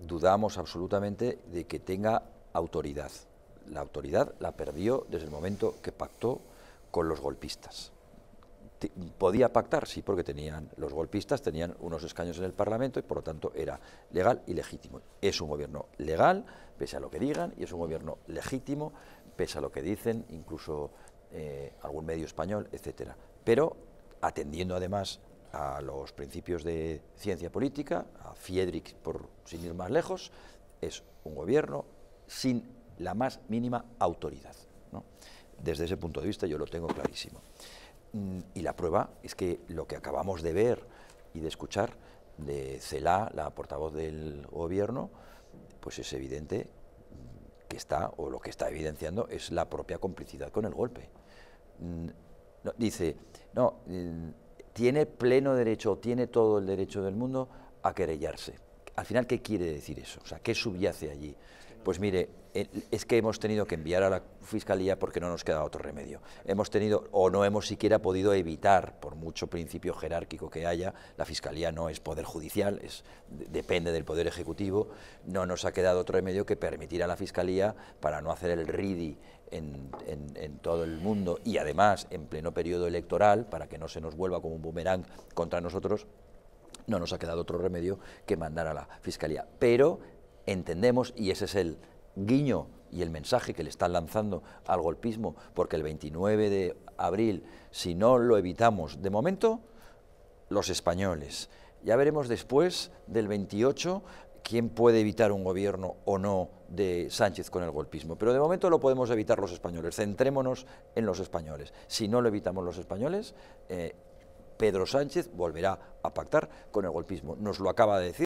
dudamos absolutamente de que tenga autoridad. La autoridad la perdió desde el momento que pactó con los golpistas. Podía pactar, sí, porque tenían los golpistas tenían unos escaños en el Parlamento y por lo tanto era legal y legítimo. Es un gobierno legal, pese a lo que digan, y es un gobierno legítimo, pese a lo que dicen, incluso eh, algún medio español, etcétera. Pero atendiendo además a los principios de ciencia política, a Friedrich, por sin ir más lejos, es un gobierno sin la más mínima autoridad. Desde ese punto de vista yo lo tengo clarísimo. Mm, y la prueba es que lo que acabamos de ver y de escuchar de Celá, la portavoz del gobierno, pues es evidente que está, o lo que está evidenciando, es la propia complicidad con el golpe. Mm, dice, no, mm, tiene pleno derecho o tiene todo el derecho del mundo a querellarse. Al final, ¿qué quiere decir eso? O sea, ¿qué subyace allí? Pues mire, es que hemos tenido que enviar a la Fiscalía porque no nos queda otro remedio. Hemos tenido, o no hemos siquiera podido evitar, por mucho principio jerárquico que haya, la Fiscalía no es poder judicial, es, depende del Poder Ejecutivo, no nos ha quedado otro remedio que permitir a la Fiscalía, para no hacer el RIDI en, todo el mundo y además en pleno periodo electoral, para que no se nos vuelva como un boomerang contra nosotros, no nos ha quedado otro remedio que mandar a la Fiscalía. Pero entendemos, y ese es el guiño y el mensaje que le están lanzando al golpismo, porque el 29 de abril, si no lo evitamos de momento, los españoles. Ya veremos después del 28 quién puede evitar un gobierno o no de Sánchez con el golpismo. Pero de momento lo podemos evitar los españoles. Centrémonos en los españoles. Si no lo evitamos los españoles, eh, Pedro Sánchez volverá a pactar con el golpismo. Nos lo acaba de decir.